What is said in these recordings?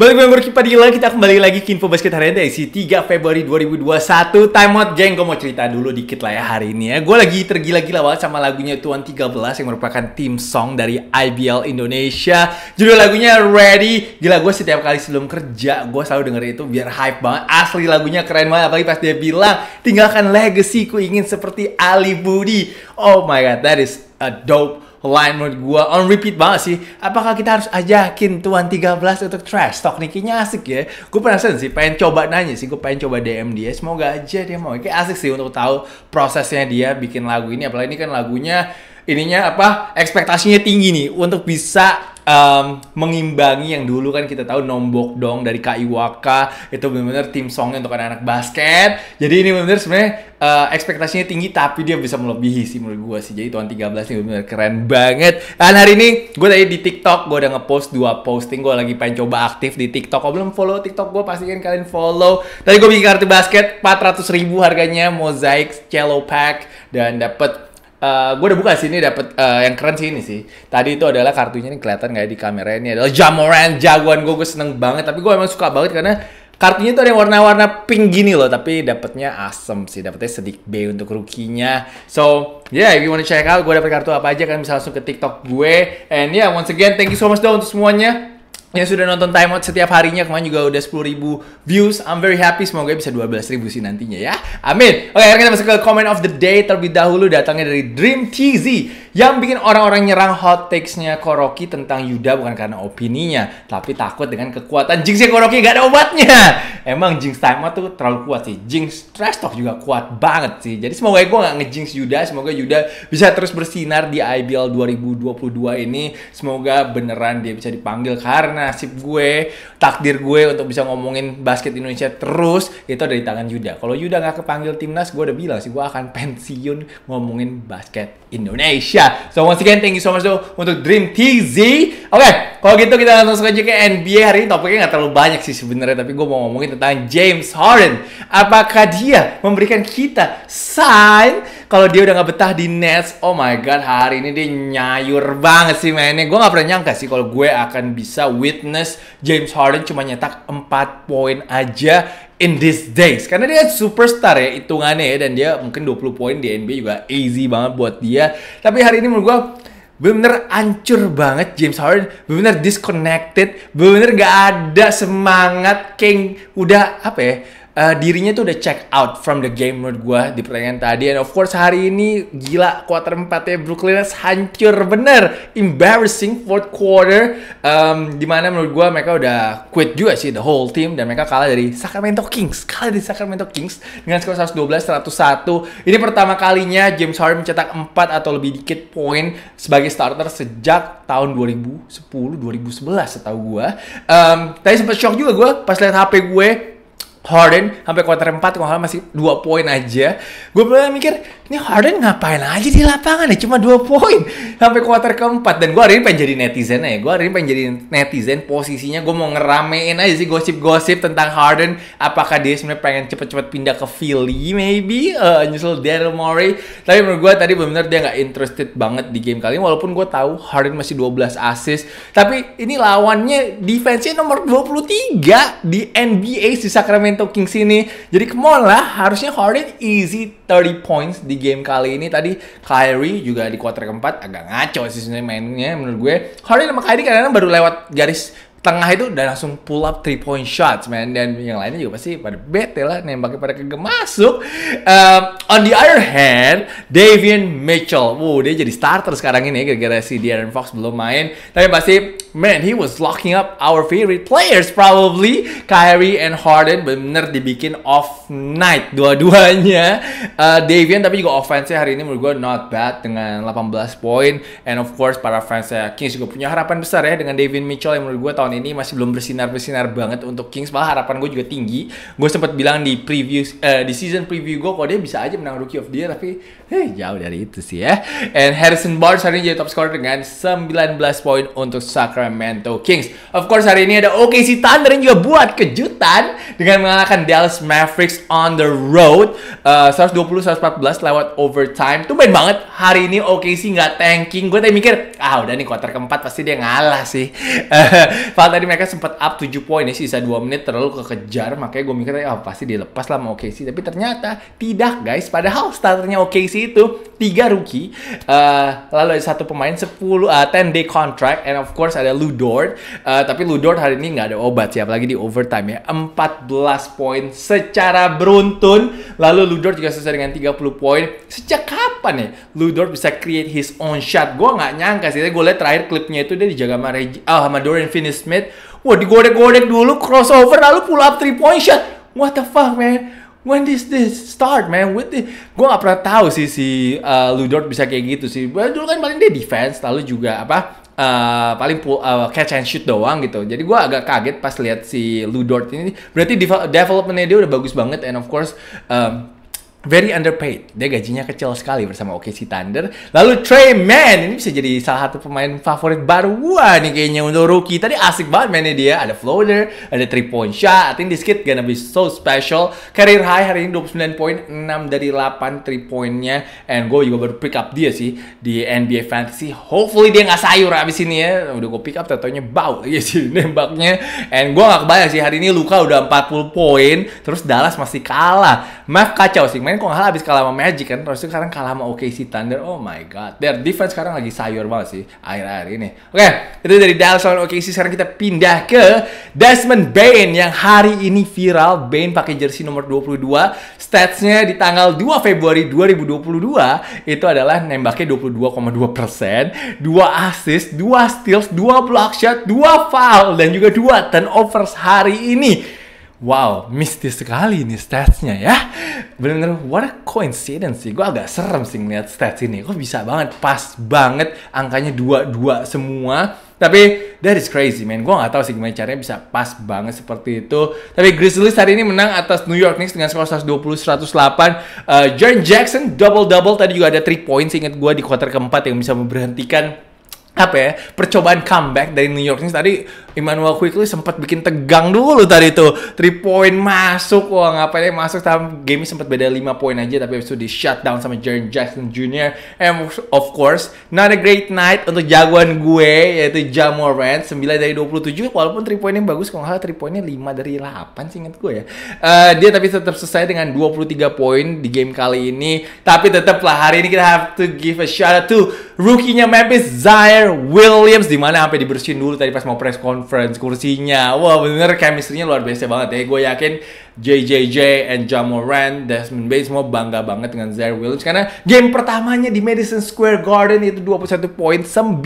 Balik member Gorky Padilla, kita kembali lagi ke Info Basket hari ini si 3 Februari 2021 Time out geng, gue mau cerita dulu dikit lah ya hari ini ya Gue lagi tergila-gila banget sama lagunya Tuan 13 yang merupakan tim song dari IBL Indonesia Judul lagunya Ready Gila gue setiap kali sebelum kerja, gue selalu denger itu biar hype banget Asli lagunya keren banget, apalagi pas dia bilang Tinggalkan legacy ku ingin seperti Ali Budi Oh my god, that is a dope line menurut gue on repeat banget sih. Apakah kita harus ajakin Tuan 13 untuk trash talk nih? Kayaknya asik ya. Gue penasaran sih, pengen coba nanya sih. Gue pengen coba DM dia. Semoga aja dia mau. Kayak asik sih untuk tahu prosesnya dia bikin lagu ini. Apalagi ini kan lagunya ininya apa ekspektasinya tinggi nih untuk bisa um, mengimbangi yang dulu kan kita tahu Nombok Dong dari Kaiwaka itu benar-benar tim songnya untuk anak-anak basket. Jadi ini benar-benar sebenarnya uh, ekspektasinya tinggi tapi dia bisa melebihi sih menurut gue sih. Jadi tuan 13 ini benar-benar keren banget. Dan hari ini gue tadi di TikTok gue udah ngepost dua posting gue lagi pengen coba aktif di TikTok. Kalau belum follow TikTok gue pastikan kalian follow. Tadi gue bikin kartu basket 400 ribu harganya mosaic cello pack dan dapat Uh, eh, gue udah buka sini dapat uh, eh, yang keren sih ini sih. Tadi itu adalah kartunya ini kelihatan nggak ya di kamera ini adalah Jamoran jagoan gue gue seneng banget. Tapi gue emang suka banget karena kartunya tuh ada yang warna-warna pink gini loh. Tapi dapatnya asem sih, dapatnya sedikit B untuk rukinya. So yeah, if you wanna check out gue dapat kartu apa aja kan bisa langsung ke TikTok gue. And yeah, once again thank you so much dong untuk semuanya yang sudah nonton Time Out setiap harinya kemarin juga udah 10 ribu views. I'm very happy semoga bisa 12 ribu sih nantinya ya. Amin. Oke, sekarang kita masuk ke comment of the day terlebih dahulu datangnya dari Dream TZ. Yang bikin orang-orang nyerang hot takes-nya Koroki tentang Yuda bukan karena opininya, tapi takut dengan kekuatan Jinx yang Koroki gak ada obatnya. Emang Jinx time tuh terlalu kuat sih. Jinx trash talk juga kuat banget sih. Jadi semoga gue gak ngejinx Yuda, semoga Yuda bisa terus bersinar di IBL 2022 ini. Semoga beneran dia bisa dipanggil karena sip gue, takdir gue untuk bisa ngomongin basket Indonesia terus itu dari tangan Yuda. Kalau Yuda gak kepanggil timnas, gue udah bilang sih gue akan pensiun ngomongin basket Indonesia. Indonesia. So once again, thank you so much though untuk Dream TZ. Oke, okay, kalau gitu kita langsung saja ke NBA hari ini. Topiknya nggak terlalu banyak sih sebenarnya, tapi gue mau ngomongin tentang James Harden. Apakah dia memberikan kita sign kalau dia udah nggak betah di Nets, oh my god, hari ini dia nyayur banget sih mainnya. Gue nggak pernah nyangka sih kalau gue akan bisa witness James Harden cuma nyetak 4 poin aja in these days karena dia superstar ya hitungannya ya dan dia mungkin 20 poin di NBA juga easy banget buat dia tapi hari ini menurut gue bener-bener ancur banget James Harden bener-bener disconnected bener-bener gak ada semangat King udah apa ya uh, dirinya tuh udah check out from the game menurut gue di pertandingan tadi. And of course hari ini gila quarter 4 ya Brooklyn Nets hancur bener. Embarrassing fourth quarter. Um, dimana menurut gue mereka udah quit juga sih the whole team. Dan mereka kalah dari Sacramento Kings. Kalah dari Sacramento Kings dengan skor 112-101. Ini pertama kalinya James Harden mencetak 4 atau lebih dikit poin sebagai starter sejak tahun 2010-2011 setahu gue. Um, tadi sempat shock juga gue pas lihat HP gue Harden sampai kuarter 4 kalau masih 2 poin aja. Gue mulai mikir, ini Harden ngapain aja di lapangan ya cuma 2 poin sampai kuarter keempat dan gue hari ini pengen jadi netizen ya. Gue hari ini pengen jadi netizen posisinya gue mau ngeramein aja sih gosip-gosip tentang Harden apakah dia sebenarnya pengen cepet-cepet pindah ke Philly maybe uh, nyusul Daryl Morey. Tapi menurut gue tadi benar-benar dia nggak interested banget di game kali ini walaupun gue tahu Harden masih 12 assist tapi ini lawannya defense-nya nomor 23 di NBA si Sacramento main Kings sini. Jadi come on lah, harusnya Harden easy 30 points di game kali ini. Tadi Kyrie juga di quarter keempat agak ngaco sih sebenarnya mainnya menurut gue. Harden sama Kyrie kadang-kadang baru lewat garis tengah itu udah langsung pull up three point shots man dan yang lainnya juga pasti pada bete lah nembaknya pada kagak masuk um, on the other hand Davian Mitchell wow dia jadi starter sekarang ini gara-gara si Darren Fox belum main tapi pasti man he was locking up our favorite players probably Kyrie and Harden bener dibikin off night dua-duanya uh, Davian tapi juga offense hari ini menurut gue not bad dengan 18 point and of course para fans Kings juga punya harapan besar ya dengan Davian Mitchell yang menurut gue tahun tahun ini masih belum bersinar-bersinar banget untuk Kings. Malah harapan gue juga tinggi. Gue sempat bilang di preview, uh, di season preview gue kalau dia bisa aja menang Rookie of the Year. Tapi Hei, jauh dari itu sih ya. And Harrison Barnes hari ini jadi top scorer dengan 19 poin untuk Sacramento Kings. Of course hari ini ada OKC Thunder yang juga buat kejutan dengan mengalahkan Dallas Mavericks on the road eh, uh, 120-114 lewat overtime. tuh main banget hari ini OKC nggak tanking. Gue tadi mikir, ah udah nih quarter keempat pasti dia ngalah sih. Padahal tadi mereka sempat up 7 poin ya sisa 2 menit terlalu kekejar makanya gue mikir ah oh, pasti dilepas lah sama OKC tapi ternyata tidak guys padahal starternya OKC itu tiga rookie uh, lalu ada satu pemain 10 uh, 10 day contract and of course ada Ludort uh, tapi Ludort hari ini nggak ada obat siapa lagi di overtime ya 14 poin secara beruntun lalu Ludort juga selesai dengan 30 poin sejak kapan ya Ludort bisa create his own shot gue nggak nyangka sih gue liat terakhir klipnya itu dia dijaga sama, Reg oh, eh, sama Dorian Finney-Smith Wah digorek-gorek dulu crossover lalu pull up 3 point shot What the fuck man When this this start, man? With the... Gue gak pernah tahu sih si uh, Ludort bisa kayak gitu sih. Dulu kan paling dia defense, lalu juga apa uh, paling pull, uh, catch and shoot doang gitu. Jadi gue agak kaget pas lihat si Ludort ini. Berarti developmentnya dia udah bagus banget and of course um, very underpaid. Dia gajinya kecil sekali bersama OKC Thunder. Lalu Trey Man ini bisa jadi salah satu pemain favorit baru gua nih kayaknya untuk rookie. Tadi asik banget mainnya dia. Ada floater, ada three point shot. I think this gonna be so special. Career high hari ini 29 poin, 6 dari 8 three pointnya. And gue juga baru pick up dia sih di NBA Fantasy. Hopefully dia nggak sayur abis ini ya. Udah gue pick up, tatonya bau ya sih nembaknya. And gue nggak kebayang sih hari ini Luka udah 40 poin. Terus Dallas masih kalah. Maaf kacau sih kemarin kok kalah habis kalah sama Magic kan terus sekarang kalah sama OKC Thunder oh my god their defense sekarang lagi sayur banget sih akhir-akhir ini oke okay, itu dari Dallas lawan OKC sekarang kita pindah ke Desmond Bain yang hari ini viral Bain pakai jersey nomor 22 statsnya di tanggal 2 Februari 2022 itu adalah nembaknya 22,2 persen dua assist dua steals dua block shot dua foul dan juga 2 turnovers hari ini Wow, mistis sekali ini statsnya ya. Bener-bener what a coincidence sih. Gue agak serem sih ngeliat stats ini. Kok bisa banget, pas banget angkanya dua-dua semua. Tapi that is crazy man. Gue gak tau sih gimana caranya bisa pas banget seperti itu. Tapi Grizzlies hari ini menang atas New York Knicks dengan skor 120-108. Uh, John Jackson double-double tadi juga ada 3 points inget gue di quarter keempat yang bisa memberhentikan apa ya percobaan comeback dari New York Knicks tadi Emmanuel Quickly sempat bikin tegang dulu tadi tuh. 3 point masuk. Wah, ngapain masuk Tapi game sempat beda 5 poin aja tapi habis itu di shutdown sama Jaren Jackson Jr. And of course, not a great night untuk jagoan gue yaitu Jamorant 9 dari 27 walaupun 3 poinnya bagus kok nggak salah 3 poinnya 5 dari 8 sih ingat gue ya. Uh, dia tapi tetap selesai dengan 23 poin di game kali ini. Tapi tetaplah hari ini kita have to give a shout out to rookie-nya Memphis Zaire Williams di mana sampai dibersihin dulu tadi pas mau press conference conference kursinya wah bener chemistry-nya luar biasa banget ya gue yakin JJJ and Jamoran, Desmond Bates semua bangga banget dengan Zaire Williams karena game pertamanya di Madison Square Garden itu 21 poin 9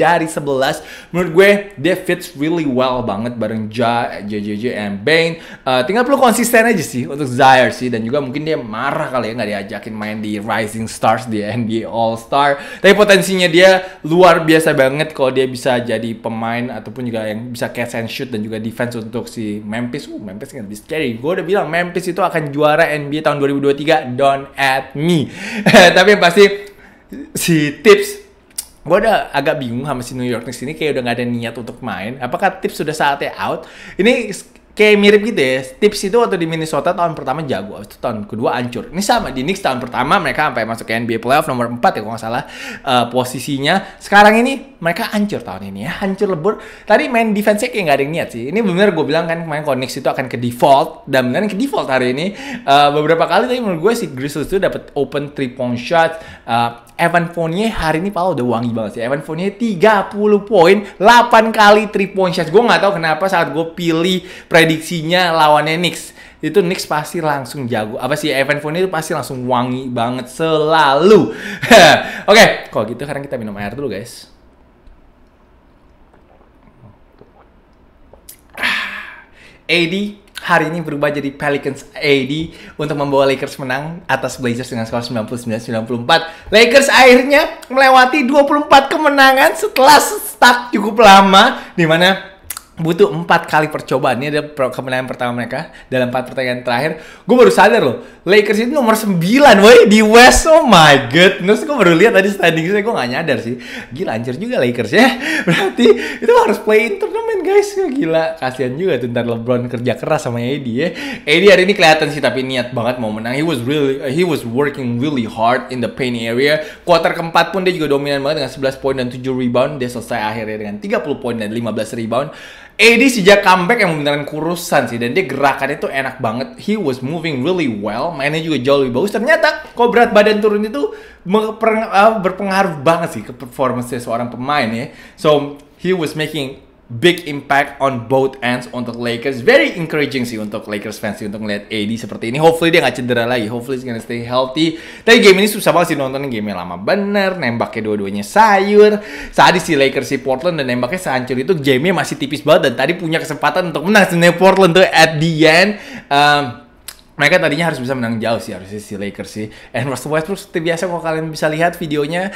dari 11. Menurut gue dia fits really well banget bareng Ja, JJJ and Bane. Uh, tinggal perlu konsisten aja sih untuk Zaire sih dan juga mungkin dia marah kali ya nggak diajakin main di Rising Stars di NBA All Star. Tapi potensinya dia luar biasa banget kalau dia bisa jadi pemain ataupun juga yang bisa catch and shoot dan juga defense untuk si Memphis. Uh, Memphis kan bisa scary Gue udah bilang Memphis itu akan juara NBA tahun 2023. Don't at me. Tapi yang pasti si tips gue udah agak bingung sama si New York Knicks ini kayak udah gak ada niat untuk main. Apakah tips sudah saatnya out? Ini kayak mirip gitu ya. Tips itu waktu di Minnesota tahun pertama jago, itu tahun kedua hancur. Ini sama di Knicks tahun pertama mereka sampai masuk ke NBA playoff nomor 4 ya kalau nggak salah uh, posisinya. Sekarang ini mereka hancur tahun ini ya, hancur lebur. Tadi main defense kayak nggak ada yang niat sih. Ini benar gue bilang kan main kalau Knicks itu akan ke default dan benar ke default hari ini. Uh, beberapa kali tadi menurut gue si Grizzlies itu dapat open three point shot uh, eh, Evan Fournier hari ini Paul udah wangi banget sih. Evan Fournier 30 poin, 8 kali 3 point shot. Gue gak tahu kenapa saat gue pilih prediksinya lawannya Knicks itu Knicks pasti langsung jago apa sih Evan Fournier itu pasti langsung wangi banget selalu oke okay, kalau gitu sekarang kita minum air dulu guys AD ah, hari ini berubah jadi Pelicans AD untuk membawa Lakers menang atas Blazers dengan skor 99-94. Lakers akhirnya melewati 24 kemenangan setelah stuck cukup lama di mana butuh empat kali percobaan. Ini ada kemenangan pertama mereka dalam empat pertandingan terakhir. Gue baru sadar loh, Lakers itu nomor 9 woi di West. Oh my god. Terus gue baru lihat tadi standingnya gue gak nyadar sih. Gila anjir juga Lakers ya. Berarti itu harus play in guys gila kasihan juga tuh ntar LeBron kerja keras sama AD ya Eddie hari ini kelihatan sih tapi niat banget mau menang he was really he was working really hard in the paint area quarter keempat pun dia juga dominan banget dengan 11 poin dan 7 rebound dia selesai akhirnya dengan 30 poin dan 15 rebound AD sejak comeback yang beneran kurusan sih dan dia gerakannya tuh enak banget. He was moving really well, mainnya juga jauh lebih bagus. Ternyata kok berat badan turun itu ah, berpengaruh banget sih ke performance seorang pemain ya. So he was making big impact on both ends untuk Lakers. Very encouraging sih untuk Lakers fans sih untuk melihat AD seperti ini. Hopefully dia nggak cedera lagi. Hopefully he's gonna stay healthy. Tapi game ini susah banget sih nonton game lama bener. Nembaknya dua-duanya sayur. di si Lakers si Portland dan nembaknya sehancur itu game masih tipis banget dan tadi punya kesempatan untuk menang sebenarnya Portland tuh at the end. Um, mereka tadinya harus bisa menang jauh sih harusnya si Lakers sih. And Russell Westbrook seperti biasa kalau kalian bisa lihat videonya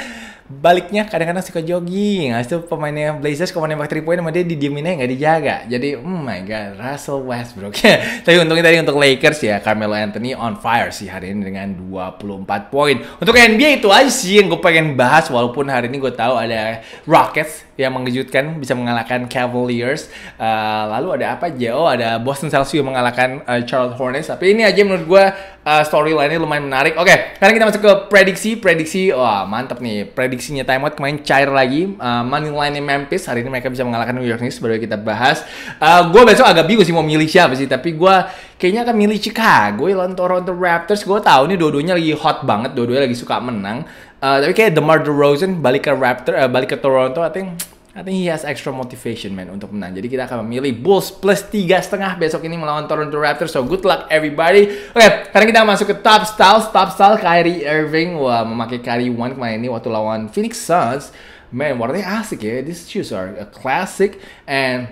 baliknya kadang-kadang suka jogging. Habis itu pemainnya Blazers kalau nembak 3 point sama dia didiemin aja nggak dijaga. Jadi oh my god Russell Westbrook. Tapi untungnya tadi untuk Lakers ya Carmelo Anthony on fire sih hari ini dengan 24 poin. Untuk NBA itu aja sih yang gue pengen bahas walaupun hari ini gue tahu ada Rockets yang mengejutkan bisa mengalahkan Cavaliers. Uh, lalu ada apa Jo oh, ada Boston Celtics yang mengalahkan uh, Charlotte Hornets. Tapi ini aja menurut gue uh, storyline-nya lumayan menarik. Oke, okay, sekarang kita masuk ke prediksi. Prediksi, wah mantep nih. Prediksinya Time Out kemarin cair lagi. Uh, money line-nya Memphis, hari ini mereka bisa mengalahkan New York Knicks, baru kita bahas. Uh, eh, gue besok agak bingung sih mau milih siapa sih, tapi gue kayaknya akan milih Chicago lawan Toronto Raptors. Gue tahu nih dua-duanya lagi hot banget, dua-duanya lagi suka menang. Uh, tapi kayak DeMar DeRozan balik ke Raptor, uh, balik ke Toronto, I think I think he has extra motivation man untuk menang. Jadi kita akan memilih Bulls plus tiga setengah besok ini melawan Toronto Raptors. So good luck everybody. Oke, okay, sekarang kita masuk ke top style, top style Kyrie Irving. Wah, memakai Kyrie One kemarin ini waktu lawan Phoenix Suns. Man, warnanya asik ya. These shoes are a classic and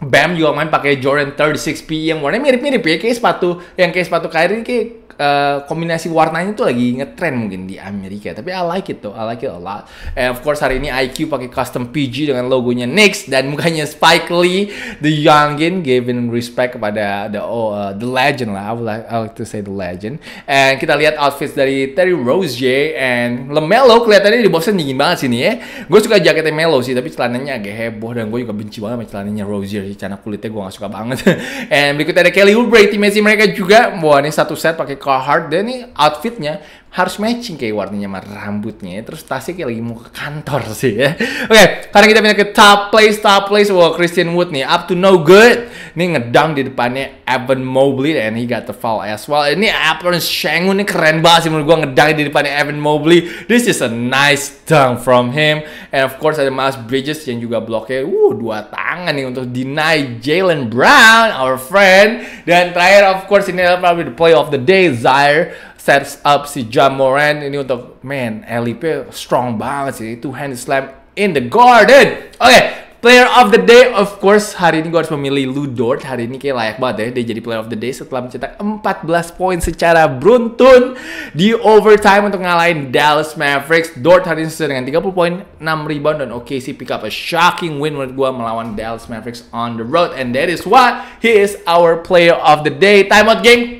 Bam juga main pakai Jordan 36 p yang warnanya mirip-mirip ya kayak sepatu yang kayak sepatu Kyrie kayak Eh, kombinasi warnanya tuh lagi ngetrend mungkin di Amerika. Tapi I like it tuh, I like it a lot. And eh, of course hari ini IQ pakai custom PG dengan logonya Nix dan mukanya Spike Lee, the youngin, giving respect kepada the oh, uh, the legend lah. I would like, I like to say the legend. And kita lihat outfits dari Terry Rozier and Lemelo kelihatannya di Boston dingin banget sini ya. Gue suka jaketnya Melo sih, tapi celananya agak heboh dan gue juga benci banget sama celananya Rozier sih. Celana kulitnya gue gak suka banget. and berikutnya ada Kelly Oubre, timnya mereka juga. Wah ini satu set pakai Carhartt hard dia outfitnya harus matching kayak warnanya sama rambutnya terus tasnya kayak lagi mau ke kantor sih ya oke okay, sekarang kita pindah ke top place top place wow Christian Wood nih up to no good Nih ngedang di depannya Evan Mobley and he got the foul as well ini Apple Shengun ini keren banget sih menurut gua ngedang di depannya Evan Mobley this is a nice dunk from him and of course ada Miles Bridges yang juga bloknya uh dua tangan nih untuk deny Jalen Brown our friend dan terakhir of course ini adalah probably the play of the day Zaire sets up si John Moran ini untuk man LIP strong banget sih two hand slam in the garden. Oke, okay, player of the day of course hari ini gue harus memilih Ludort. Hari ini kayak layak banget ya dia jadi player of the day setelah mencetak 14 poin secara beruntun di overtime untuk ngalahin Dallas Mavericks. Dort hari ini sesuai dengan 30 poin, 6 rebound dan oke sih pick up a shocking win menurut gue melawan Dallas Mavericks on the road and that is what he is our player of the day. Timeout game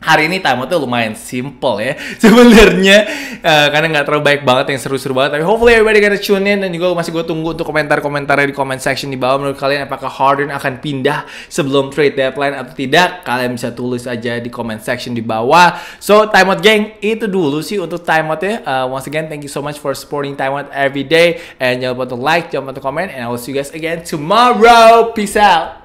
hari ini tamu tuh lumayan simple ya sebenarnya uh, karena nggak terlalu baik banget yang seru-seru banget tapi hopefully everybody gonna tune in dan juga masih gue tunggu untuk komentar-komentarnya di comment section di bawah menurut kalian apakah Harden akan pindah sebelum trade deadline atau tidak kalian bisa tulis aja di comment section di bawah so time out geng itu dulu sih untuk time out ya uh, once again thank you so much for supporting time out every day and jangan lupa untuk like jangan lupa untuk comment and I will see you guys again tomorrow peace out